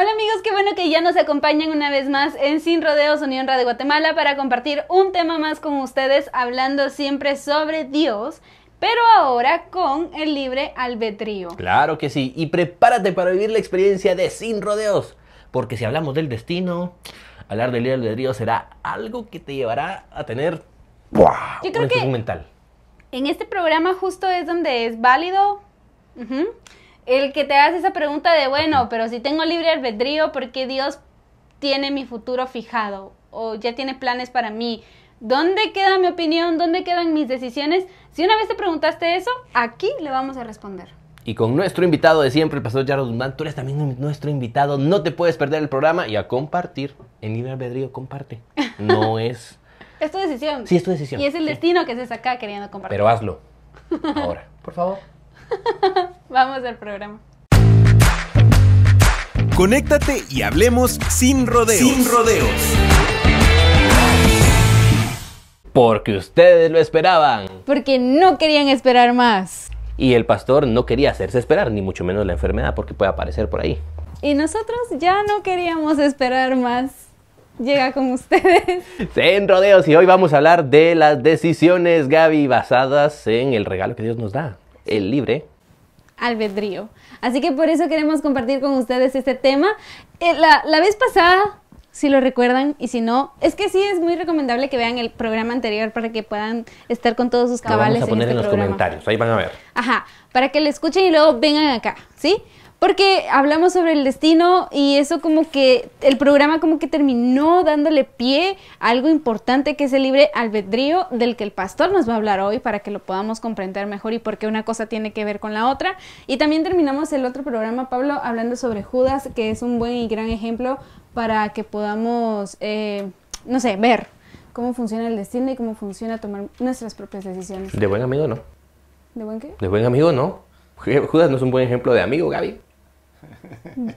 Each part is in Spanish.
Hola amigos, qué bueno que ya nos acompañan una vez más en Sin Rodeos Unión Radio Guatemala para compartir un tema más con ustedes, hablando siempre sobre Dios, pero ahora con el libre albedrío. Claro que sí, y prepárate para vivir la experiencia de Sin Rodeos, porque si hablamos del destino, hablar del libre albedrío será algo que te llevará a tener un mental. En este programa justo es donde es válido el que te hace esa pregunta de, bueno, pero si tengo libre albedrío, ¿por qué Dios tiene mi futuro fijado? ¿O ya tiene planes para mí? ¿Dónde queda mi opinión? ¿Dónde quedan mis decisiones? Si una vez te preguntaste eso, aquí le vamos a responder. Y con nuestro invitado de siempre, el pastor Jaros tú eres también nuestro invitado. No te puedes perder el programa y a compartir. En libre albedrío, comparte. No es. es tu decisión. Sí, es tu decisión. Y es el destino que se acá queriendo compartir. Pero hazlo. Ahora. Por favor. Vamos al programa. Conéctate y hablemos sin rodeos. Sin rodeos. Porque ustedes lo esperaban. Porque no querían esperar más. Y el pastor no quería hacerse esperar, ni mucho menos la enfermedad, porque puede aparecer por ahí. Y nosotros ya no queríamos esperar más llega con ustedes. Sin rodeos y hoy vamos a hablar de las decisiones, Gaby, basadas en el regalo que Dios nos da el libre albedrío. Así que por eso queremos compartir con ustedes este tema. Eh, la, vez pasada si lo recuerdan y si no, es que sí es muy recomendable que vean el programa anterior para que puedan estar con todos sus cabales. Lo vamos a poner en, este los comentarios, ahí van a ver. Ajá, para que lo escuchen y luego vengan acá, ¿sí? porque hablamos sobre el destino y eso como que el programa como que terminó dándole pie a algo importante que es el libre albedrío del que el pastor nos va a hablar hoy para que lo podamos comprender mejor y por qué una cosa tiene que ver con la otra. Y también terminamos el otro programa, Pablo, hablando sobre Judas, que es un buen y gran ejemplo para que podamos, eh, no sé, ver cómo funciona el destino y cómo funciona tomar nuestras propias decisiones. De buen amigo, ¿no? ¿De buen qué? De buen amigo, ¿no? Judas no es un buen ejemplo de amigo, Gaby.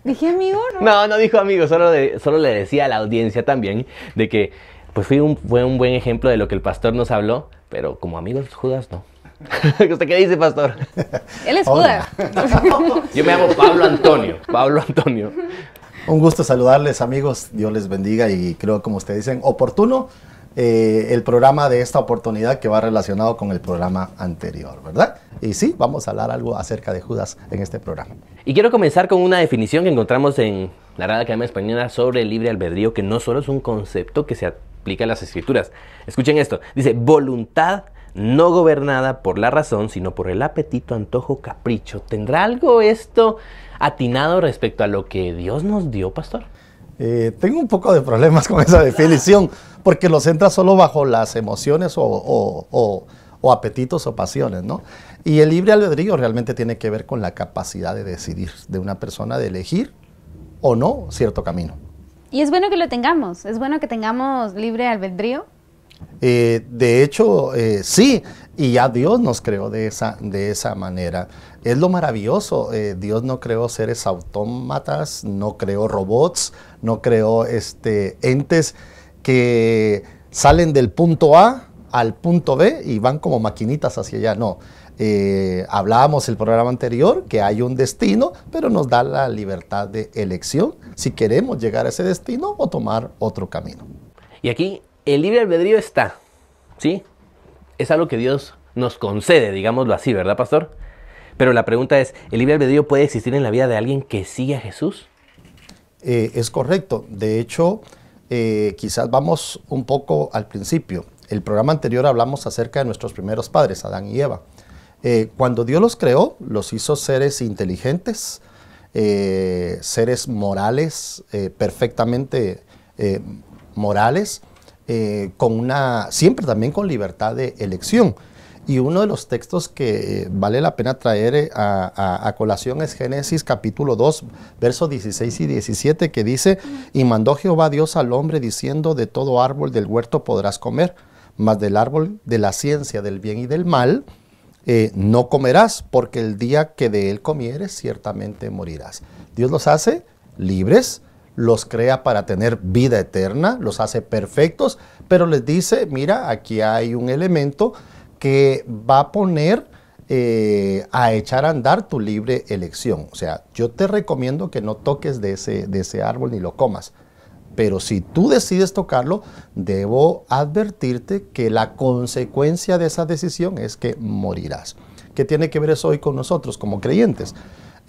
¿Dije amigo? No, no, no dijo amigo, solo, le decía a la audiencia también de que pues fue un, fue un buen ejemplo de lo que el pastor nos habló, pero como amigos Judas no. ¿Usted qué dice, pastor? Él es Judas. Yo me llamo Pablo Antonio. Pablo Antonio. Un gusto saludarles, amigos. Dios les bendiga y creo, como ustedes dicen, oportuno eh, el programa de esta oportunidad que va relacionado con el programa anterior, ¿verdad? Y sí, vamos a hablar algo acerca de Judas en este programa. Y quiero comenzar con una definición que encontramos en la rada Academia Española sobre el libre albedrío, que no solo es un concepto que se aplica a las escrituras. Escuchen esto, dice voluntad no gobernada por la razón, sino por el apetito, antojo, capricho. ¿Tendrá algo esto atinado respecto a lo que Dios nos dio, pastor? Eh, tengo un poco de problemas con esa definición, porque lo centra solo bajo las emociones o, apetitos o pasiones, ¿no? Y el libre albedrío realmente tiene que ver con la capacidad de decidir de una persona de elegir o no cierto camino. Y es bueno que lo tengamos, es bueno que tengamos libre albedrío. Eh, de hecho, eh, sí, y ya Dios nos creó de esa, de esa manera. Es lo maravilloso. Eh, Dios no creó seres autómatas, no creó robots, no creó este, entes que salen del punto A al punto B y van como maquinitas hacia allá. No. Eh, hablábamos el programa anterior que hay un destino, pero nos da la libertad de elección si queremos llegar a ese destino o tomar otro camino. Y aquí el libre albedrío está, ¿sí? es algo que Dios nos concede, digámoslo así, ¿verdad, pastor? Pero la pregunta es, ¿el libre albedrío puede existir en la vida de alguien que sigue a Jesús? Eh, es correcto. De hecho, eh, quizás vamos un poco al principio. El programa anterior hablamos acerca de nuestros primeros padres, Adán y Eva. Eh, cuando Dios los creó, los hizo seres inteligentes, seres morales, perfectamente morales, eh, con una, siempre también con libertad de elección. Y uno de los textos que eh, vale la pena traer eh, a, colación es Génesis capítulo 2, versos 16 y 17, que dice, y mandó Jehová Dios al hombre diciendo, de todo árbol del huerto podrás comer, mas del árbol de la ciencia del bien y del mal no comerás, porque el día que de él comieres ciertamente morirás. Dios los hace libres, los crea para tener vida eterna, los hace perfectos, pero les dice, mira, aquí hay un elemento que va a poner eh, a echar a andar tu libre elección. O sea, yo te recomiendo que no toques de ese, de ese árbol ni lo comas. Pero si tú decides tocarlo, debo advertirte que la consecuencia de esa decisión es que morirás. ¿Qué tiene que ver eso hoy con nosotros como creyentes?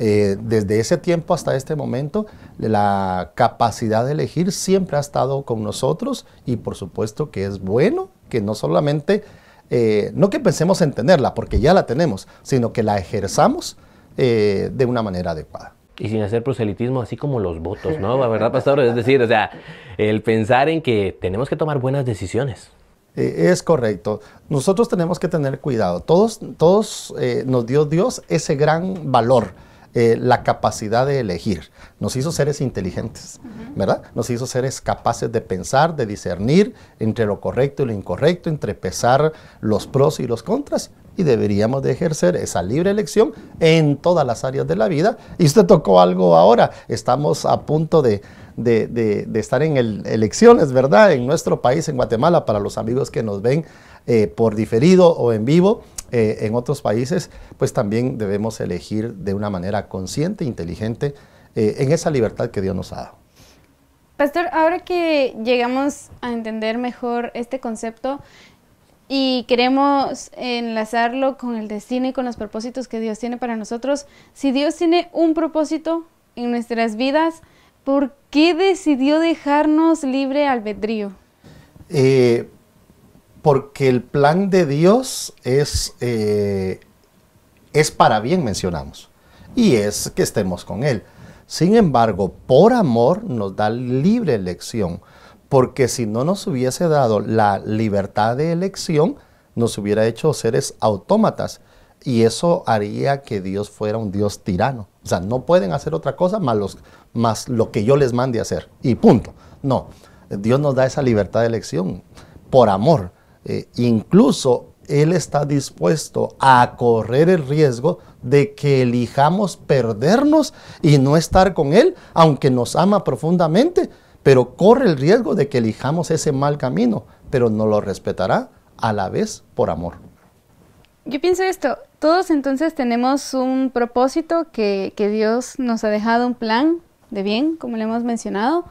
Eh, desde ese tiempo hasta este momento, la capacidad de elegir siempre ha estado con nosotros y por supuesto que es bueno que no solamente, eh, no que pensemos en tenerla, porque ya la tenemos, sino que la ejerzamos eh, de una manera adecuada. Y sin hacer proselitismo, así como los votos, ¿no? verdad, pastor, es decir, o sea, el pensar en que tenemos que tomar buenas decisiones. es correcto. Nosotros tenemos que tener cuidado. Todos, todos nos dio Dios ese gran valor eh, la capacidad de elegir, nos hizo seres inteligentes, ¿verdad? Nos hizo seres capaces de pensar, de discernir entre lo correcto y lo incorrecto, entre pesar los pros y los contras, y deberíamos de ejercer esa libre elección en todas las áreas de la vida. Y usted tocó algo ahora, estamos a punto de, estar en elecciones, ¿verdad? En nuestro país, en Guatemala, para los amigos que nos ven eh, por diferido o en vivo. Eh, en otros países, pues también debemos elegir de una manera consciente, e inteligente, eh, en esa libertad que Dios nos ha dado. Pastor, ahora que llegamos a entender mejor este concepto y queremos enlazarlo con el destino y con los propósitos que Dios tiene para nosotros, si Dios tiene un propósito en nuestras vidas, ¿por qué decidió dejarnos libre albedrío? Eh, porque el plan de Dios es, eh, es para bien, mencionamos, y es que estemos con Él. Sin embargo, por amor nos da libre elección, porque si no nos hubiese dado la libertad de elección, nos hubiera hecho seres autómatas. Y eso haría que Dios fuera un Dios tirano. O sea, no pueden hacer otra cosa más, más lo que yo les mande hacer. Y punto. No, Dios nos da esa libertad de elección por amor. Eh, incluso Él está dispuesto a correr el riesgo de que elijamos perdernos y no estar con Él, aunque nos ama profundamente, pero corre el riesgo de que elijamos ese mal camino, pero no lo respetará a la vez por amor. Yo pienso esto, todos entonces tenemos un propósito que Dios nos ha dejado, un plan de bien, como le hemos mencionado,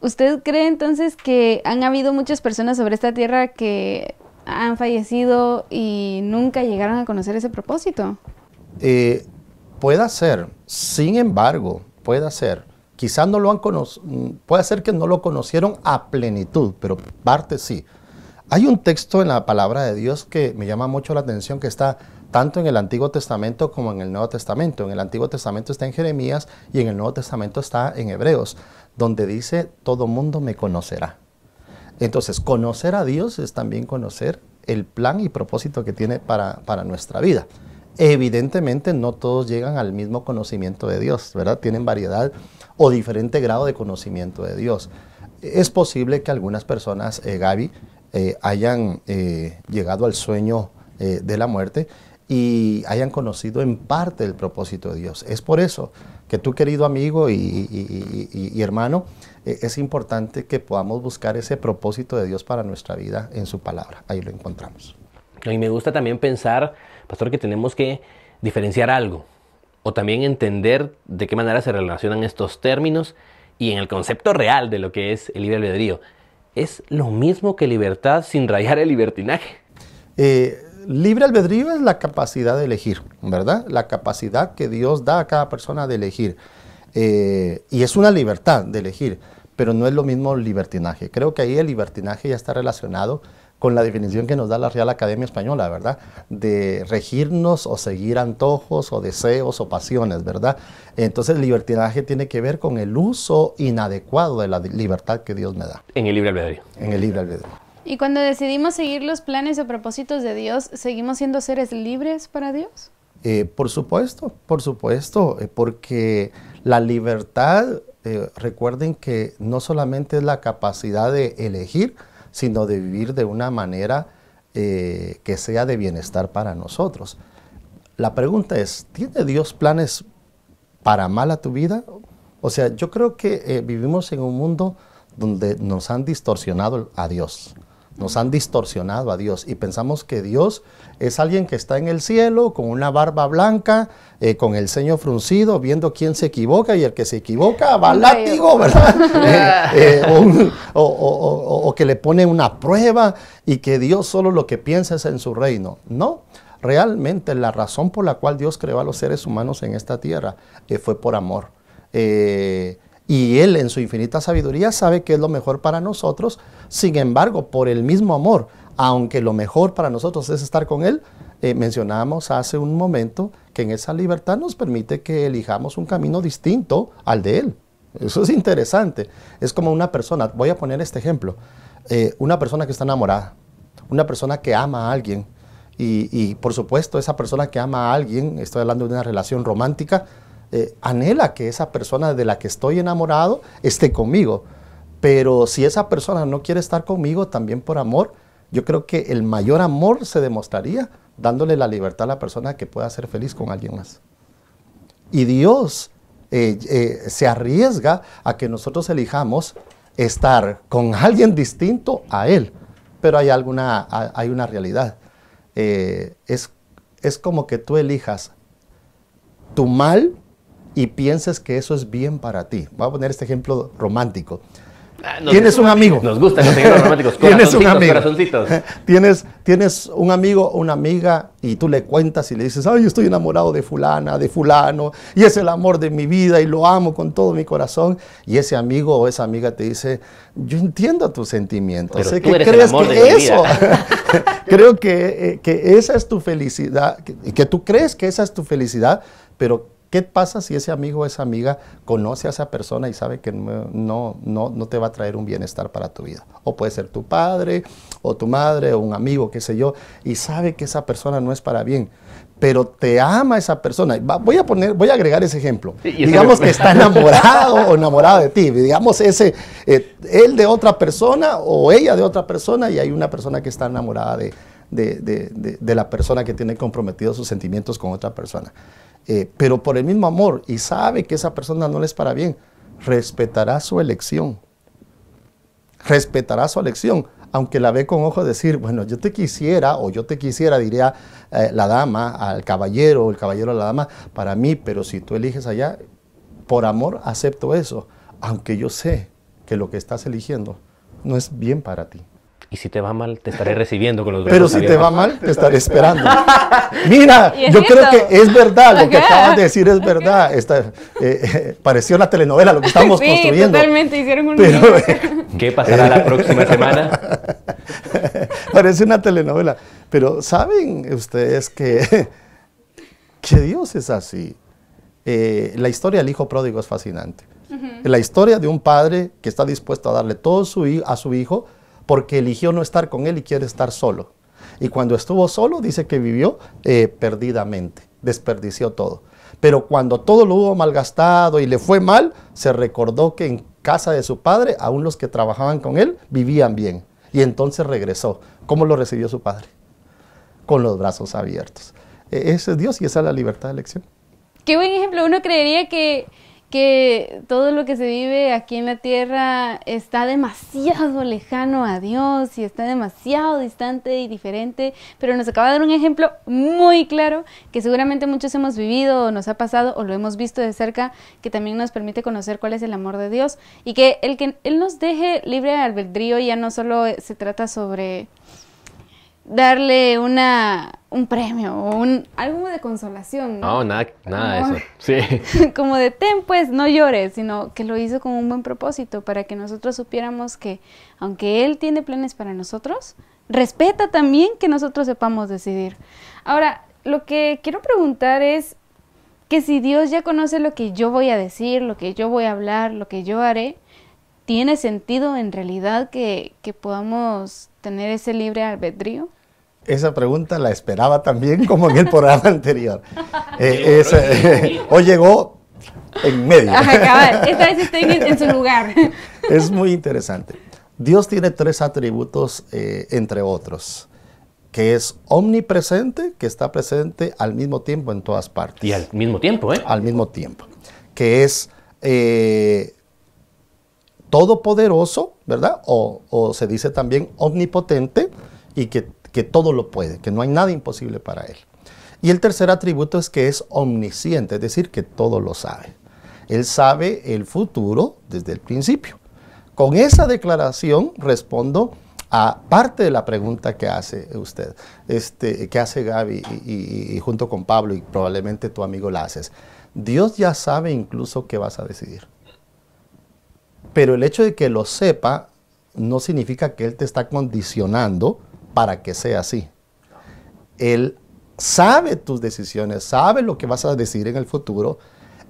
¿Usted cree entonces que han habido muchas personas sobre esta tierra que han fallecido y nunca llegaron a conocer ese propósito? Eh, puede ser, sin embargo, puede ser. Quizás no lo han conocido, puede ser que no lo conocieron a plenitud, pero parte sí. Hay un texto en la palabra de Dios que me llama mucho la atención que está tanto en el Antiguo Testamento como en el Nuevo Testamento. En el Antiguo Testamento está en Jeremías y en el Nuevo Testamento está en Hebreos, donde dice, todo mundo me conocerá. Entonces, conocer a Dios es también conocer el plan y propósito que tiene para, nuestra vida. Evidentemente, no todos llegan al mismo conocimiento de Dios, ¿verdad? Tienen variedad o diferente grado de conocimiento de Dios. Es posible que algunas personas, eh, Gaby, eh, hayan eh, llegado al sueño de la muerte y hayan conocido en parte el propósito de Dios. Es por eso que tú, querido amigo y, hermano, e, es importante que podamos buscar ese propósito de Dios para nuestra vida en su palabra. Ahí lo encontramos. Y me gusta también pensar, pastor, que tenemos que diferenciar algo o también entender de qué manera se relacionan estos términos y en el concepto real de lo que es el libre albedrío. Es lo mismo que libertad sin rayar el libertinaje. Eh, libre albedrío es la capacidad de elegir, ¿verdad? La capacidad que Dios da a cada persona de elegir. Eh, y es una libertad de elegir, pero no es lo mismo el libertinaje. Creo que ahí el libertinaje ya está relacionado con la definición que nos da la Real Academia Española, ¿verdad? De regirnos o seguir antojos o deseos o pasiones, ¿verdad? Entonces el libertinaje tiene que ver con el uso inadecuado de la libertad que Dios me da. En el libre albedrío. En el libre albedrío. ¿Y cuando decidimos seguir los planes o propósitos de Dios, seguimos siendo seres libres para Dios? Eh, por supuesto, por supuesto, eh, porque la libertad, eh, recuerden que no solamente es la capacidad de elegir, sino de vivir de una manera que sea de bienestar para nosotros. La pregunta es, ¿tiene Dios planes para mal a tu vida? O sea, yo creo que vivimos en un mundo donde nos han distorsionado a Dios. Nos han distorsionado a Dios y pensamos que Dios es alguien que está en el cielo con una barba blanca, eh, con el ceño fruncido, viendo quién se equivoca y el que se equivoca va al látigo, ¿verdad? o, que le pone una prueba y que Dios solo lo que piensa es en su reino. No, realmente la razón por la cual Dios creó a los seres humanos en esta tierra eh, fue por amor. Eh, y Él en su infinita sabiduría sabe que es lo mejor para nosotros. Sin embargo, por el mismo amor, aunque lo mejor para nosotros es estar con Él, eh, mencionamos hace un momento que en esa libertad nos permite que elijamos un camino distinto al de Él. Eso es interesante. Es como una persona, voy a poner este ejemplo, eh, una persona que está enamorada, una persona que ama a alguien. Y, y por supuesto, esa persona que ama a alguien, estoy hablando de una relación romántica, eh, anhela que esa persona de la que estoy enamorado esté conmigo. Pero si esa persona no quiere estar conmigo también por amor, yo creo que el mayor amor se demostraría dándole la libertad a la persona que pueda ser feliz con alguien más. Y Dios eh, eh, se arriesga a que nosotros elijamos estar con alguien distinto a Él. Pero hay, alguna, hay una realidad. es, es como que tú elijas tu mal y pienses que eso es bien para ti. Voy a poner este ejemplo romántico. tienes un amigo. Nos gustan los ejemplos románticos. tienes un amigo. Tienes, un amigo o una amiga y tú le cuentas y le dices, ay, yo estoy enamorado de fulana, de fulano, y es el amor de mi vida y lo amo con todo mi corazón. Y ese amigo o esa amiga te dice, yo entiendo tus sentimientos. crees eso. Creo que, esa es tu felicidad, Y que tú crees que esa es tu felicidad, pero ¿Qué pasa si ese amigo o esa amiga conoce a esa persona y sabe que no, no, no te va a traer un bienestar para tu vida? O puede ser tu padre, o tu madre, o un amigo, qué sé yo, y sabe que esa persona no es para bien, pero te ama esa persona. Voy a poner, voy a agregar ese ejemplo. Digamos que está enamorado o enamorada de ti, digamos ese, eh, él de otra persona o ella de otra persona, y hay una persona que está enamorada de de, la persona que tiene comprometidos sus sentimientos con otra persona. Eh, pero por el mismo amor y sabe que esa persona no le es para bien, respetará su elección. Respetará su elección, aunque la ve con ojo decir, bueno, yo te quisiera o yo te quisiera, diría eh, la dama al caballero o el caballero a la dama, para mí, pero si tú eliges allá, por amor acepto eso, aunque yo sé que lo que estás eligiendo no es bien para ti y si te va mal, te estaré recibiendo con los brazos Pero si te va mal, te estaré esperando. Mira, yo creo que es verdad, lo que acabas de decir es verdad. Eh, eh, pareció una telenovela lo que estamos sí, construyendo. totalmente, hicieron un Pero, eh, ¿Qué pasará la próxima semana? Parece una telenovela. Pero saben ustedes que, que Dios es así. la historia del hijo pródigo es fascinante. La historia de un padre que está dispuesto a darle todo su, a su hijo porque eligió no estar con Él y quiere estar solo. Y cuando estuvo solo, dice que vivió eh, perdidamente, desperdició todo. Pero cuando todo lo hubo malgastado y le fue mal, se recordó que en casa de su padre, aún los que trabajaban con él, vivían bien. Y entonces regresó. ¿Cómo lo recibió su padre? Con los brazos abiertos. E-, ese es Dios y esa es la libertad de elección. Qué buen ejemplo. Uno creería que que todo lo que se vive aquí en la tierra está demasiado lejano a Dios y está demasiado distante y diferente, pero nos acaba de dar un ejemplo muy claro que seguramente muchos hemos vivido o nos ha pasado o lo hemos visto de cerca, que también nos permite conocer cuál es el amor de Dios y que el que Él nos deje libre albedrío ya no solo se trata sobre darle una, un premio o un, algo de consolación. No, nada, nada de eso. como de ten, pues no llores, sino que lo hizo con un buen propósito para que nosotros supiéramos que, aunque Él tiene planes para nosotros, respeta también que nosotros sepamos decidir. Ahora, lo que quiero preguntar es que si Dios ya conoce lo que yo voy a decir, lo que yo voy a hablar, lo que yo haré, ¿tiene sentido en realidad que podamos tener ese libre albedrío? Esa pregunta la esperaba también como en el programa anterior. Eh, hoy llegó en medio. Esta vez estoy en, su lugar. Es muy interesante. Dios tiene tres atributos, eh, entre otros, que es omnipresente, que está presente al mismo tiempo en todas partes. Y al mismo tiempo, ¿eh? Al mismo tiempo. Que es eh, todopoderoso, ¿verdad? O, o, se dice también omnipotente y que que todo lo puede, que no hay nada imposible para Él. Y el tercer atributo es que es omnisciente, es decir, que todo lo sabe. Él sabe el futuro desde el principio. Con esa declaración respondo a parte de la pregunta que hace usted, este, que hace Gaby y, y, junto con Pablo y probablemente tu amigo la haces. Dios ya sabe incluso qué vas a decidir. Pero el hecho de que lo sepa no significa que Él te está condicionando para que sea así. Él sabe tus decisiones, sabe lo que vas a decidir en el futuro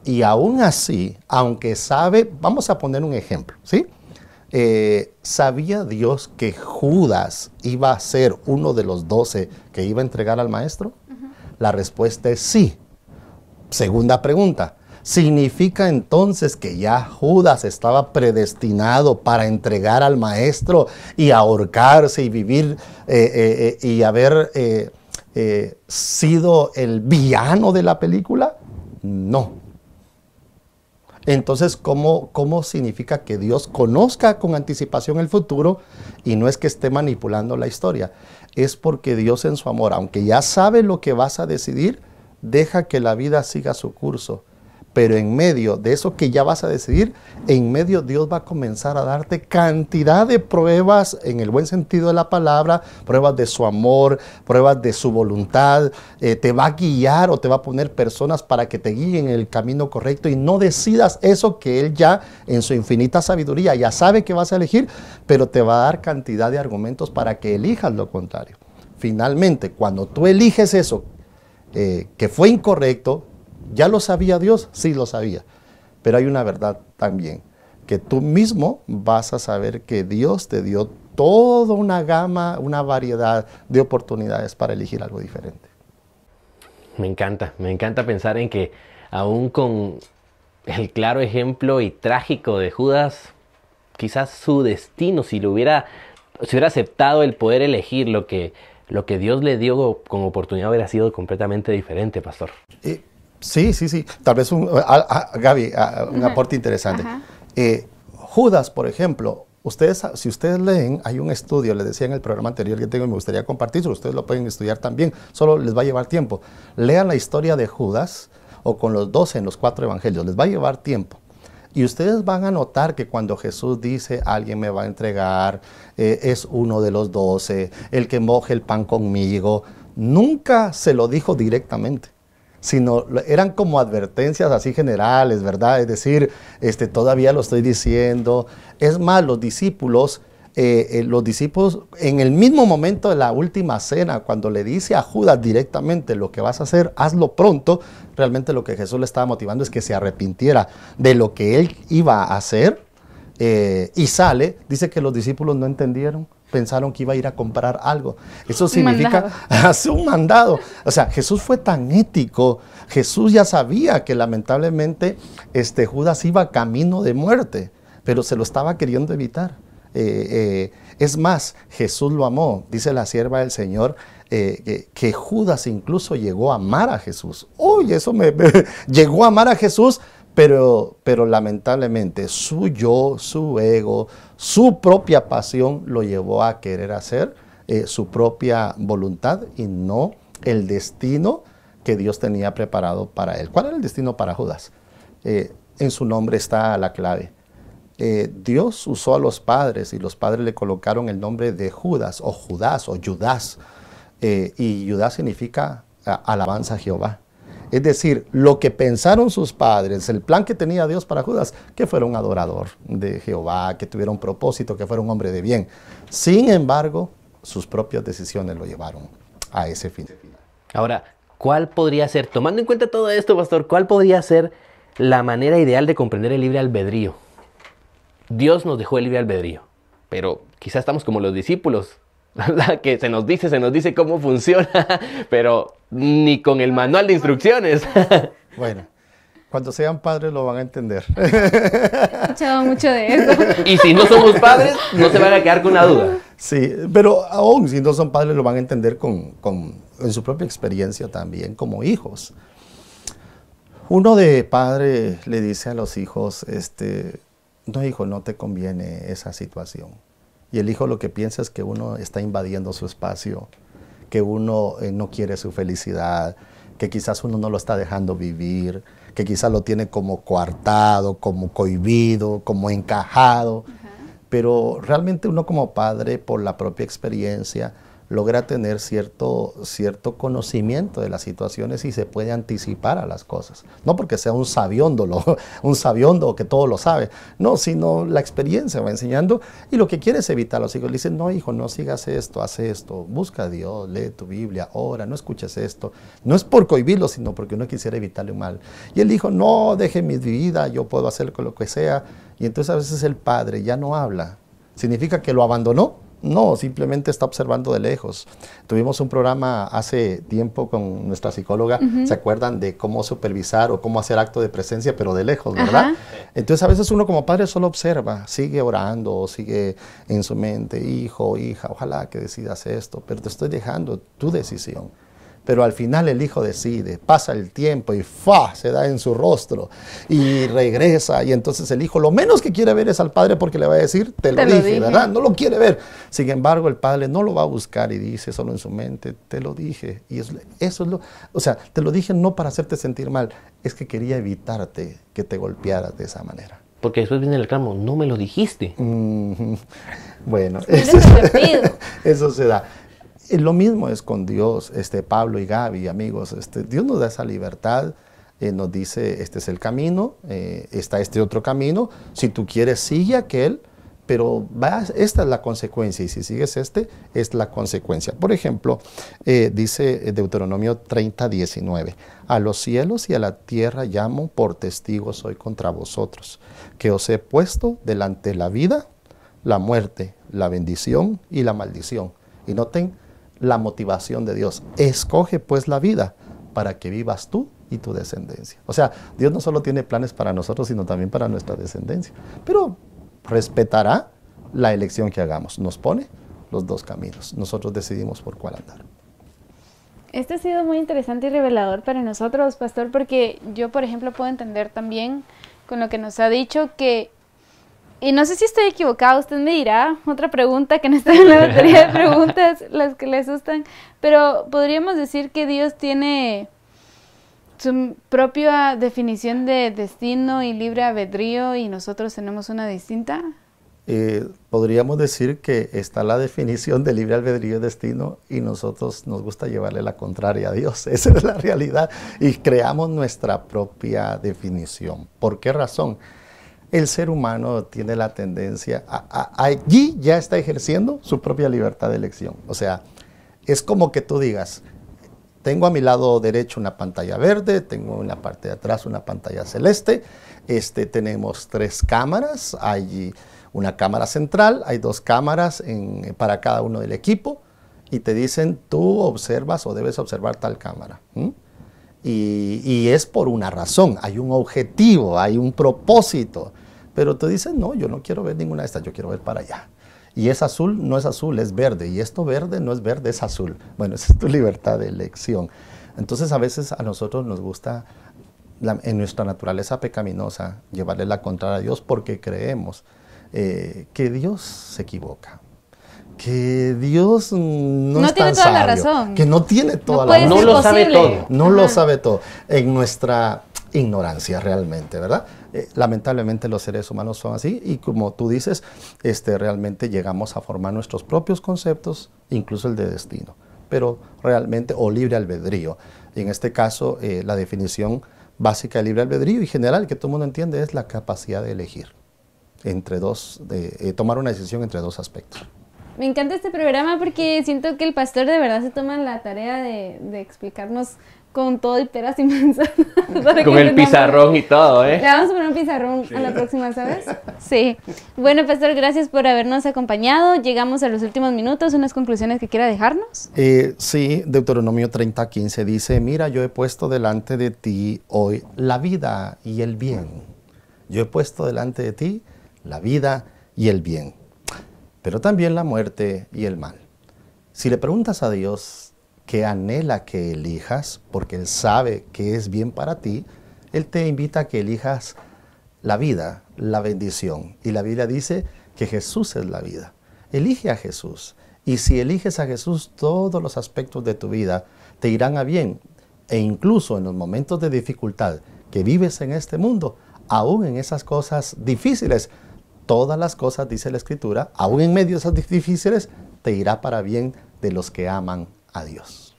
y aún así, aunque sabe, vamos a poner un ejemplo, ¿sí? Eh, ¿Sabía Dios que Judas iba a ser uno de los doce que iba a entregar al maestro? La respuesta es sí. Segunda pregunta, ¿Significa entonces que ya Judas estaba predestinado para entregar al maestro y ahorcarse y vivir eh, eh, eh, y haber sido el villano de la película? No. Entonces, ¿cómo, ¿cómo significa que Dios conozca con anticipación el futuro y no es que esté manipulando la historia? Es porque Dios en su amor, aunque ya sabe lo que vas a decidir, deja que la vida siga su curso pero en medio de eso que ya vas a decidir, en medio Dios va a comenzar a darte cantidad de pruebas en el buen sentido de la palabra, pruebas de su amor, pruebas de su voluntad, eh, te va a guiar o te va a poner personas para que te guíen en el camino correcto y no decidas eso que Él ya en su infinita sabiduría ya sabe que vas a elegir, pero te va a dar cantidad de argumentos para que elijas lo contrario. Finalmente, cuando tú eliges eso eh, que fue incorrecto, ¿Ya lo sabía Dios? Sí lo sabía. Pero hay una verdad también, que tú mismo vas a saber que Dios te dio toda una gama, una variedad de oportunidades para elegir algo diferente. Me encanta, me encanta pensar en que aún con el claro ejemplo y trágico de Judas, quizás su destino, si lo hubiera, si hubiera aceptado el poder elegir lo que, lo que Dios le dio con oportunidad, hubiera sido completamente diferente, pastor. Eh, Sí, sí, sí. Tal vez un, Gaby, un aporte interesante. Eh, Judas, por ejemplo, ustedes, si ustedes leen, hay un estudio, les decía en el programa anterior que tengo y me gustaría compartirlo, ustedes lo pueden estudiar también, solo les va a llevar tiempo. Lean la historia de Judas o con los doce en los cuatro evangelios, les va a llevar tiempo. Y ustedes van a notar que cuando Jesús dice, alguien me va a entregar, eh, es uno de los doce, el que moje el pan conmigo, nunca se lo dijo directamente sino eran como advertencias así generales, ¿verdad? Es decir, este, todavía lo estoy diciendo. Es más, los discípulos, eh, eh, los discípulos, en el mismo momento de la última cena, cuando le dice a Judas directamente lo que vas a hacer, hazlo pronto, realmente lo que Jesús le estaba motivando es que se arrepintiera de lo que él iba a hacer eh, y sale, dice que los discípulos no entendieron pensaron que iba a ir a comprar algo. Eso significa hace un mandado. O sea, Jesús fue tan ético. Jesús ya sabía que lamentablemente este, Judas iba camino de muerte, pero se lo estaba queriendo evitar. Eh, eh, es más, Jesús lo amó, dice la sierva del Señor, eh, que, Judas incluso llegó a amar a Jesús. Uy, eso me, llegó a amar a Jesús, pero, pero lamentablemente su yo, su ego, su propia pasión lo llevó a querer hacer eh, su propia voluntad y no el destino que Dios tenía preparado para él. ¿Cuál era el destino para Judas? Eh, en su nombre está la clave. Eh, Dios usó a los padres y los padres le colocaron el nombre de Judas o Judas o Judas. y Judas significa alabanza a Jehová. Es decir, lo que pensaron sus padres, el plan que tenía Dios para Judas, que fuera un adorador de Jehová, que tuviera un propósito, que fuera un hombre de bien. Sin embargo, sus propias decisiones lo llevaron a ese fin. Ahora, ¿cuál podría ser, tomando en cuenta todo esto, pastor, cuál podría ser la manera ideal de comprender el libre albedrío? Dios nos dejó el libre albedrío, pero quizás estamos como los discípulos, que se nos dice, se nos dice cómo funciona, pero ni con el manual de instrucciones. Bueno, cuando sean padres lo van a entender. He escuchado mucho de eso. Y si no somos padres, no se van a quedar con una duda. Sí, pero aún si no son padres lo van a entender con, en su propia experiencia también como hijos. Uno de padre le dice a los hijos, este, no hijo, no te conviene esa situación. Y el hijo lo que piensa es que uno está invadiendo su espacio que uno eh, no quiere su felicidad, que quizás uno no lo está dejando vivir, que quizás lo tiene como coartado, como cohibido, como encajado. Pero realmente uno como padre, por la propia experiencia, logra tener cierto, cierto conocimiento de las situaciones y se puede anticipar a las cosas. No porque sea un sabióndolo, un sabiondo que todo lo sabe, no, sino la experiencia va enseñando y lo que quiere es evitar a los hijos. Le dicen, no hijo, no sigas esto, haz esto, busca a Dios, lee tu Biblia, ora, no escuches esto. No es por cohibirlo, sino porque uno quisiera evitarle un mal. Y él dijo, no, deje mi vida, yo puedo hacer con lo que sea. Y entonces a veces el padre ya no habla. Significa que lo abandonó no, simplemente está observando de lejos. Tuvimos un programa hace tiempo con nuestra psicóloga, ¿se acuerdan de cómo supervisar o cómo hacer acto de presencia, pero de lejos, verdad? Entonces a veces uno como padre solo observa, sigue orando, sigue en su mente, hijo, hija, ojalá que decidas esto, pero te estoy dejando tu decisión. Pero al final el hijo decide, pasa el tiempo y fa, se da en su rostro y regresa. Y entonces el hijo lo menos que quiere ver es al padre porque le va a decir, te lo, dije, ¿verdad? No lo quiere ver. Sin embargo, el padre no lo va a buscar y dice solo en su mente, te lo dije. Y eso, eso es lo, o sea, te lo dije no para hacerte sentir mal, es que quería evitarte que te golpearas de esa manera. Porque después viene el reclamo, no me lo dijiste. Bueno, eso, eso se da lo mismo es con Dios, este, Pablo y Gaby, amigos. Este, Dios nos da esa libertad, eh, nos dice, este es el camino, eh, está este otro camino. Si tú quieres, sigue aquel, pero esta es la consecuencia. Y si sigues este, es la consecuencia. Por ejemplo, eh, dice Deuteronomio 30, 19, a los cielos y a la tierra llamo por testigos hoy contra vosotros, que os he puesto delante la vida, la muerte, la bendición y la maldición. Y noten, la motivación de Dios. Escoge pues la vida para que vivas tú y tu descendencia. O sea, Dios no solo tiene planes para nosotros, sino también para nuestra descendencia. Pero respetará la elección que hagamos. Nos pone los dos caminos. Nosotros decidimos por cuál andar. Este ha sido muy interesante y revelador para nosotros, pastor, porque yo, por ejemplo, puedo entender también con lo que nos ha dicho que y no sé si estoy equivocada, usted me dirá otra pregunta que no está en la batería de preguntas, las que le asustan, pero podríamos decir que Dios tiene su propia definición de destino y libre albedrío y nosotros tenemos una distinta. Eh, podríamos decir que está la definición de libre albedrío y destino y nosotros nos gusta llevarle la contraria a Dios. Esa es la realidad y creamos nuestra propia definición. ¿Por qué razón? el ser humano tiene la tendencia, a, allí ya está ejerciendo su propia libertad de elección. O sea, es como que tú digas, tengo a mi lado derecho una pantalla verde, tengo en la parte de atrás una pantalla celeste, este, tenemos tres cámaras, hay una cámara central, hay dos cámaras para cada uno del equipo y te dicen, tú observas o debes observar tal cámara. Y, es por una razón, hay un objetivo, hay un propósito. Pero tú dices, no, yo no quiero ver ninguna de estas, yo quiero ver para allá. Y es azul, no es azul, es verde. Y esto verde no es verde, es azul. Bueno, esa es tu libertad de elección. Entonces a veces a nosotros nos gusta, en nuestra naturaleza pecaminosa, llevarle la contraria a Dios porque creemos eh, que Dios se equivoca que Dios no, es la Que no tiene toda la razón. No lo sabe todo. No lo sabe todo. En nuestra ignorancia realmente, ¿verdad? Eh, lamentablemente los seres humanos son así y como tú dices, este, realmente llegamos a formar nuestros propios conceptos, incluso el de destino, pero realmente o libre albedrío. Y en este caso, eh, la definición básica de libre albedrío y general que todo el mundo entiende es la capacidad de elegir entre dos, de, eh, tomar una decisión entre dos aspectos me encanta este programa porque siento que el pastor de verdad se toma la tarea de, explicarnos con todo y peras y manzanas. con el pizarrón y todo, ¿eh? Le vamos a poner un pizarrón a la próxima, ¿sabes? Sí. Bueno, Pastor, gracias por habernos acompañado. Llegamos a los últimos minutos. ¿Unas conclusiones que quiera dejarnos? Eh, sí, Deuteronomio 30, 15 dice, mira, yo he puesto delante de ti hoy la vida y el bien. Yo he puesto delante de ti la vida y el bien pero también la muerte y el mal. Si le preguntas a Dios qué anhela que elijas, porque Él sabe que es bien para ti, Él te invita a que elijas la vida, la bendición. Y la Biblia dice que Jesús es la vida. Elige a Jesús. Y si eliges a Jesús, todos los aspectos de tu vida te irán a bien. E incluso en los momentos de dificultad que vives en este mundo, aún en esas cosas difíciles, todas las cosas, dice la Escritura, aún en medio de esas difíciles, te irá para bien de los que aman a Dios.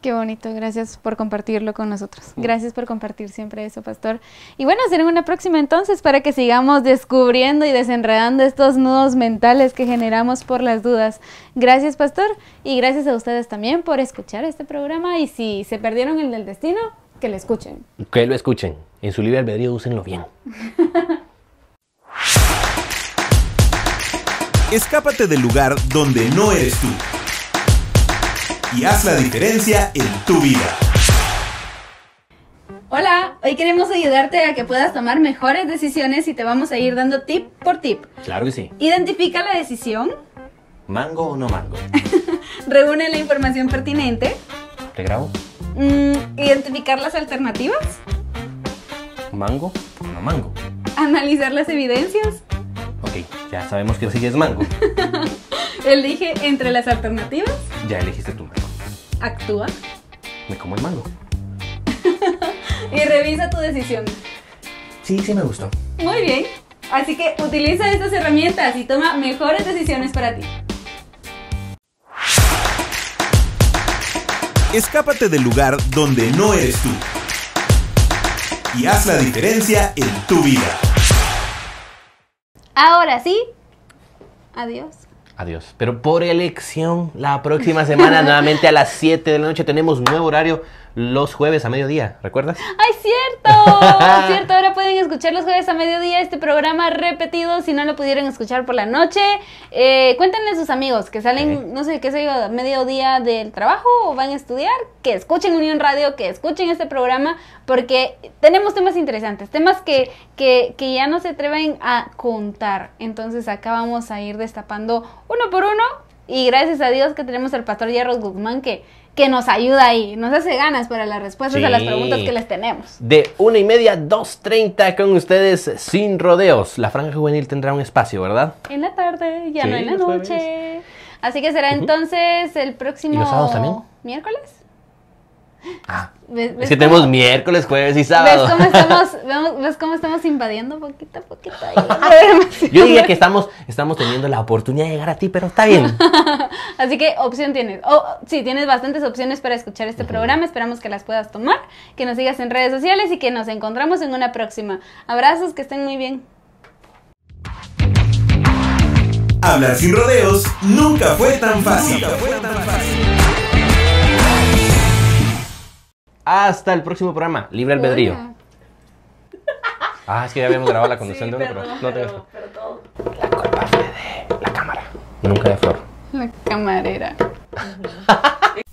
Qué bonito, gracias por compartirlo con nosotros. Mm. Gracias por compartir siempre eso, pastor. Y bueno, será una próxima entonces para que sigamos descubriendo y desenredando estos nudos mentales que generamos por las dudas. Gracias, pastor, y gracias a ustedes también por escuchar este programa y si se perdieron el del destino, que lo escuchen. Que lo escuchen. En su libre albedrío úsenlo bien. Escápate del lugar donde no eres tú. Y haz la diferencia en tu vida. Hola, hoy queremos ayudarte a que puedas tomar mejores decisiones y te vamos a ir dando tip por tip. Claro que sí. Identifica la decisión. ¿Mango o no mango? Reúne la información pertinente. ¿Te grabo? Mm, identificar las alternativas. ¿Mango o no mango? Analizar las evidencias. Ok, ya sabemos que sigues es mango. Elige entre las alternativas. Ya elegiste tu mango. Actúa. Me como el mango. y revisa tu decisión. Sí, sí me gustó. Muy bien. Así que utiliza estas herramientas y toma mejores decisiones para ti. Escápate del lugar donde no eres tú. Y haz la diferencia en tu vida. Ahora sí, adiós. Adiós. Pero por elección, la próxima semana nuevamente a las 7 de la noche tenemos nuevo horario los jueves a mediodía, ¿recuerdas? ¡Ay, cierto! ahora pueden escuchar los jueves a mediodía este programa repetido si no lo pudieron escuchar por la noche. Eh, cuéntenle a sus amigos que salen, no sé, qué sé yo, mediodía del trabajo o van a estudiar, que escuchen Unión Radio, que escuchen este programa, porque tenemos temas interesantes, temas que, que, ya no se atreven a contar. Entonces acá vamos a ir destapando uno por uno y gracias a Dios que tenemos al pastor hierro Guzmán que que nos ayuda ahí. Nos hace ganas para las respuestas a las preguntas que les tenemos. De una y media, dos treinta con ustedes sin rodeos. La franja juvenil tendrá un espacio, ¿verdad? En la tarde, ya no en la noche. Así que será entonces el próximo... ¿Miércoles? Ah. es que tenemos miércoles, jueves y sábado. ¿Ves cómo estamos, invadiendo poquito a poquito? Yo diría que estamos, estamos teniendo la oportunidad de llegar a ti, pero está bien. Así que opción tienes. sí, tienes bastantes opciones para escuchar este programa. Esperamos que las puedas tomar, que nos sigas en redes sociales y que nos encontramos en una próxima. Abrazos, que estén muy bien. Hablar sin rodeos nunca fue tan fácil. Nunca fue tan fácil. Hasta el próximo programa. Libre albedrío. Ah, es que ya habíamos grabado la conducción de uno, pero, no te pero, todo. La culpa fue de la cámara, nunca de flor. La camarera.